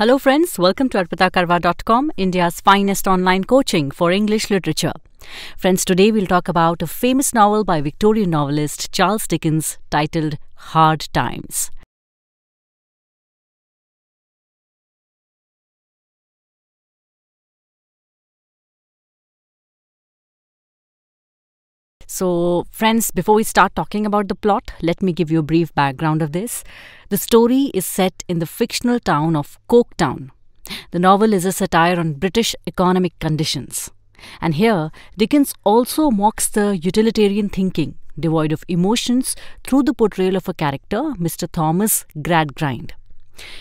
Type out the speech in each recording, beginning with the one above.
Hello, friends. Welcome to arpitakarwa.com, India's finest online coaching for English literature. Friends, today we'll talk about a famous novel by Victorian novelist Charles Dickens titled Hard Times. So, friends, before we start talking about the plot, let me give you a brief background of this. The story is set in the fictional town of Coketown. The novel is a satire on British economic conditions. And here, Dickens also mocks the utilitarian thinking, devoid of emotions, through the portrayal of a character, Mr. Thomas Gradgrind.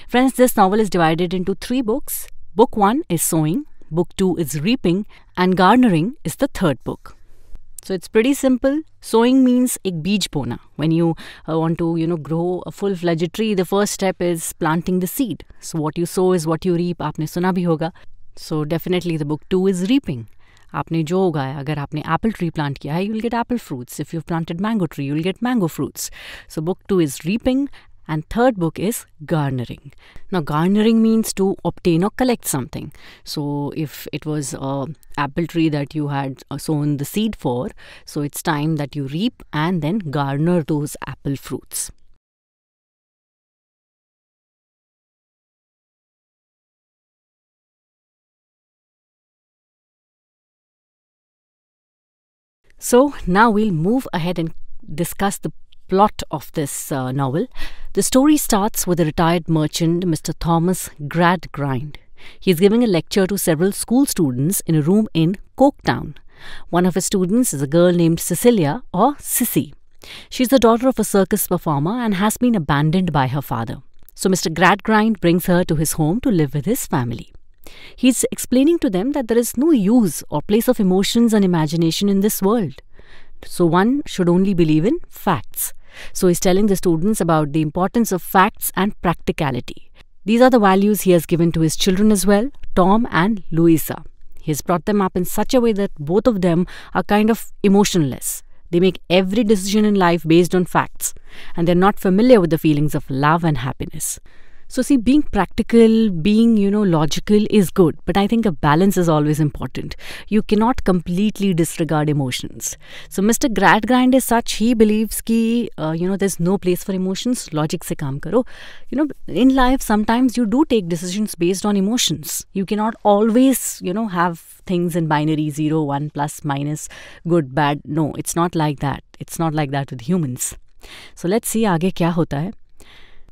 Friends, this novel is divided into three books. Book 1 is Sowing, Book 2 is Reaping, and Garnering is the third book. So it's pretty simple. Sowing means ek beej bona. When you uh, want to, you know, grow a full-fledged tree, the first step is planting the seed. So what you sow is what you reap. Aapne suna bhi hoga. So definitely the book 2 is reaping. आपने जो उगाया अगर आपने Apple tree plant किया है you will get apple fruits if you planted mango tree you will get mango fruits so book two is reaping and third book is garnering. Now, garnering means to obtain or collect something. So, if it was a apple tree that you had uh, sown the seed for, so it's time that you reap and then garner those apple fruits. So now we'll move ahead and discuss the plot of this uh, novel. The story starts with a retired merchant, Mr. Thomas Gradgrind. He is giving a lecture to several school students in a room in Coketown. One of his students is a girl named Cecilia or Sissy. She is the daughter of a circus performer and has been abandoned by her father. So Mr. Gradgrind brings her to his home to live with his family. He is explaining to them that there is no use or place of emotions and imagination in this world. So one should only believe in facts. So he's telling the students about the importance of facts and practicality. These are the values he has given to his children as well, Tom and Louisa. He has brought them up in such a way that both of them are kind of emotionless. They make every decision in life based on facts, and they're not familiar with the feelings of love and happiness. So, see, being practical, being, you know, logical is good, but I think a balance is always important. You cannot completely disregard emotions. So, Mr. Gradgrind is such, he believes that uh, you know, there's no place for emotions, logic se kaam karo. You know, in life, sometimes you do take decisions based on emotions. You cannot always, you know, have things in binary 0, 1, plus, minus, good, bad. No, it's not like that. It's not like that with humans. So, let's see aage kya hota hai.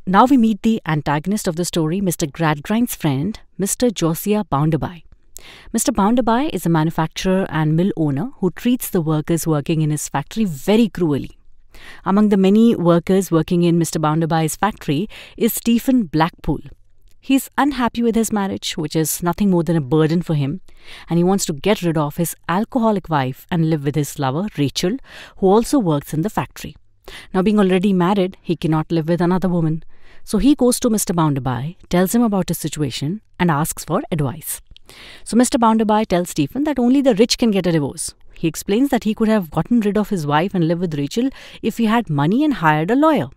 Now we meet the antagonist of the story, Mr. Gradgrind's friend, Mr. Josiah Bounderby. Mr. Bounderby is a manufacturer and mill owner who treats the workers working in his factory very cruelly. Among the many workers working in Mr. Bounderby's factory is Stephen Blackpool. He's unhappy with his marriage, which is nothing more than a burden for him, and he wants to get rid of his alcoholic wife and live with his lover, Rachel, who also works in the factory. Now, being already married, he cannot live with another woman. So he goes to Mr. Bounderby, tells him about his situation, and asks for advice. So Mr. Bounderby tells Stephen that only the rich can get a divorce. He explains that he could have gotten rid of his wife and lived with Rachel if he had money and hired a lawyer.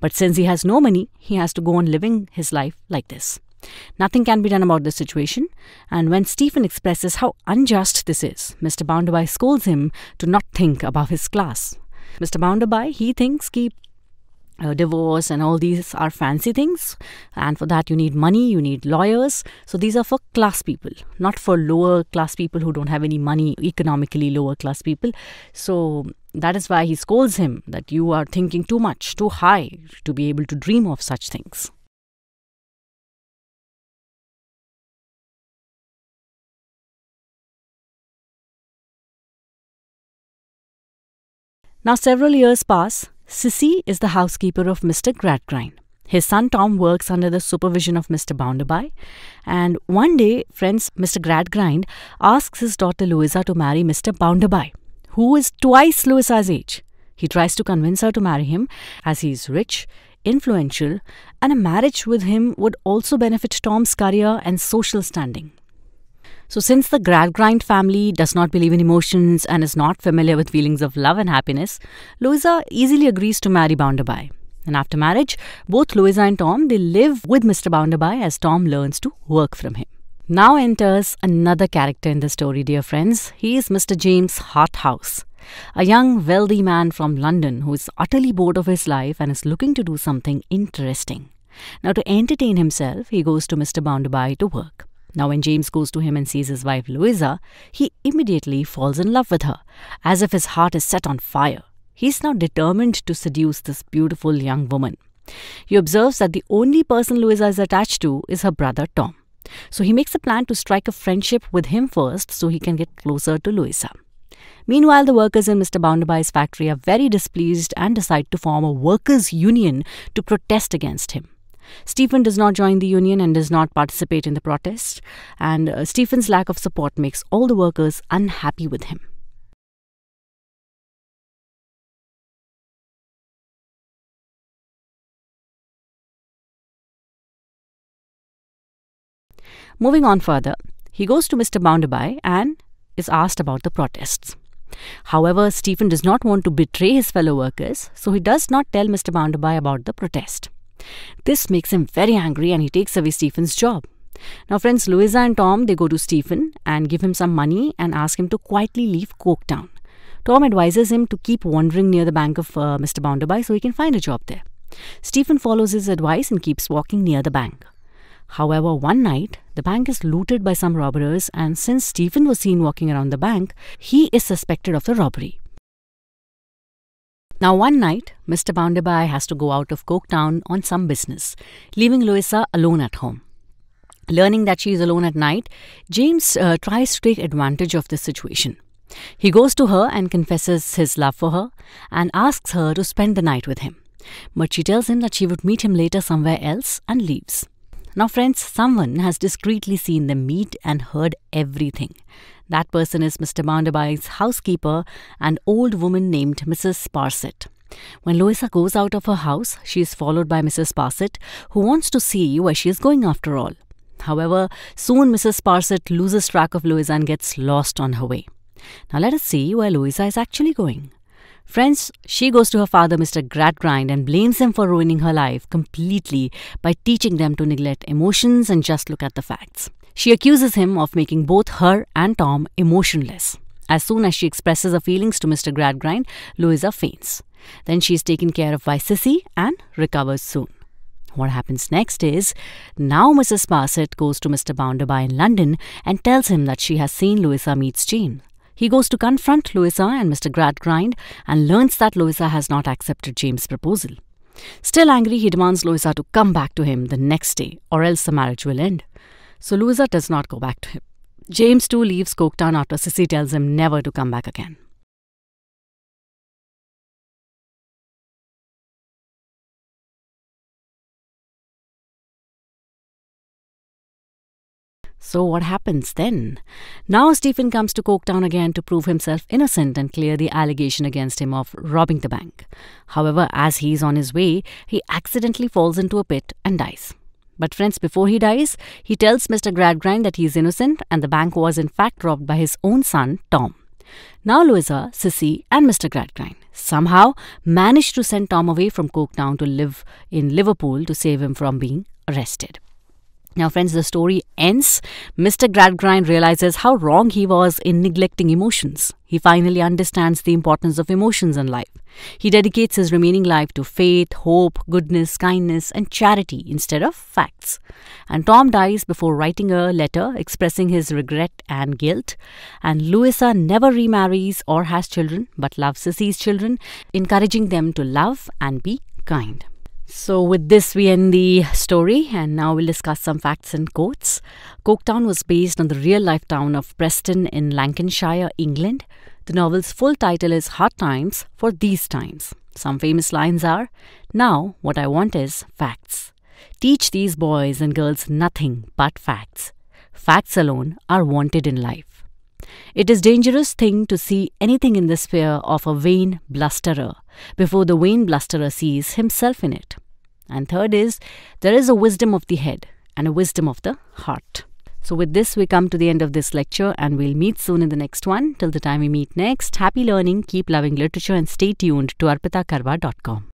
But since he has no money, he has to go on living his life like this. Nothing can be done about this situation, and when Stephen expresses how unjust this is, Mr. Bounderby scolds him to not think above his class. Mr. Bounderby, he thinks he uh, divorce and all these are fancy things and for that you need money you need lawyers so these are for class people not for lower class people who don't have any money economically lower class people so that is why he scolds him that you are thinking too much too high to be able to dream of such things Now, several years pass Sissy is the housekeeper of Mr. Gradgrind. His son Tom works under the supervision of Mr. Bounderby. And one day, friends, Mr. Gradgrind asks his daughter Louisa to marry Mr. Bounderby, who is twice Louisa's age. He tries to convince her to marry him as he is rich, influential, and a marriage with him would also benefit Tom's career and social standing. So, since the Gradgrind family does not believe in emotions and is not familiar with feelings of love and happiness, Louisa easily agrees to marry Bounderby. And after marriage, both Louisa and Tom they live with Mr. Bounderby as Tom learns to work from him. Now enters another character in the story, dear friends. He is Mr. James Harthouse, a young wealthy man from London who is utterly bored of his life and is looking to do something interesting. Now, to entertain himself, he goes to Mr. Bounderby to work. Now, when James goes to him and sees his wife Louisa, he immediately falls in love with her, as if his heart is set on fire. He is now determined to seduce this beautiful young woman. He observes that the only person Louisa is attached to is her brother Tom. So he makes a plan to strike a friendship with him first so he can get closer to Louisa. Meanwhile, the workers in Mr. Bounderby's factory are very displeased and decide to form a workers' union to protest against him. Stephen does not join the union and does not participate in the protest, and uh, Stephen's lack of support makes all the workers unhappy with him. Moving on further, he goes to Mr. Bounderby and is asked about the protests. However, Stephen does not want to betray his fellow workers, so he does not tell Mr. Bounderby about the protest. This makes him very angry and he takes away Stephen's job. Now, friends, Louisa and Tom they go to Stephen and give him some money and ask him to quietly leave Coketown. Tom advises him to keep wandering near the bank of uh, Mr. Bounderby so he can find a job there. Stephen follows his advice and keeps walking near the bank. However, one night, the bank is looted by some robbers, and since Stephen was seen walking around the bank, he is suspected of the robbery. Now, one night, Mr. Bounderby has to go out of Coketown on some business, leaving Louisa alone at home. Learning that she is alone at night, James uh, tries to take advantage of this situation. He goes to her and confesses his love for her and asks her to spend the night with him. But she tells him that she would meet him later somewhere else and leaves. Now, friends, someone has discreetly seen them meet and heard everything. That person is Mr. Bounderby's housekeeper, an old woman named Mrs. Sparsit. When Loisa goes out of her house, she is followed by Mrs. Sparsit, who wants to see where she is going after all. However, soon Mrs. Sparsit loses track of Loisa and gets lost on her way. Now let us see where Loisa is actually going. Friends, she goes to her father, Mr. Gradgrind, and blames him for ruining her life completely by teaching them to neglect emotions and just look at the facts. She accuses him of making both her and Tom emotionless. As soon as she expresses her feelings to Mr. Gradgrind, Louisa faints. Then she is taken care of by Sissy and recovers soon. What happens next is now Mrs. Sparsit goes to Mr. Bounderby in London and tells him that she has seen Louisa meets Jane. He goes to confront Louisa and Mr. Gradgrind and learns that Louisa has not accepted James' proposal. Still angry, he demands Louisa to come back to him the next day, or else the marriage will end. So Louisa does not go back to him. James too leaves Coketown after Sissy tells him never to come back again. So, what happens then? Now, Stephen comes to Coketown again to prove himself innocent and clear the allegation against him of robbing the bank. However, as he is on his way, he accidentally falls into a pit and dies. But, friends, before he dies, he tells Mr. Gradgrind that he is innocent and the bank was in fact robbed by his own son, Tom. Now, Louisa, Sissy, and Mr. Gradgrind somehow manage to send Tom away from Coketown to live in Liverpool to save him from being arrested. Now, friends, the story ends. Mr. Gradgrind realizes how wrong he was in neglecting emotions. He finally understands the importance of emotions in life. He dedicates his remaining life to faith, hope, goodness, kindness, and charity instead of facts. And Tom dies before writing a letter expressing his regret and guilt. And Louisa never remarries or has children but loves Sissy's children, encouraging them to love and be kind. So, with this, we end the story, and now we'll discuss some facts and quotes. Coketown was based on the real life town of Preston in Lancashire, England. The novel's full title is Hard Times for These Times. Some famous lines are Now, what I want is facts. Teach these boys and girls nothing but facts. Facts alone are wanted in life. It is dangerous thing to see anything in the sphere of a vain blusterer before the vain blusterer sees himself in it. And third is, there is a wisdom of the head and a wisdom of the heart. So with this, we come to the end of this lecture and we'll meet soon in the next one. Till the time we meet next, happy learning, keep loving literature and stay tuned to arpitakarva.com.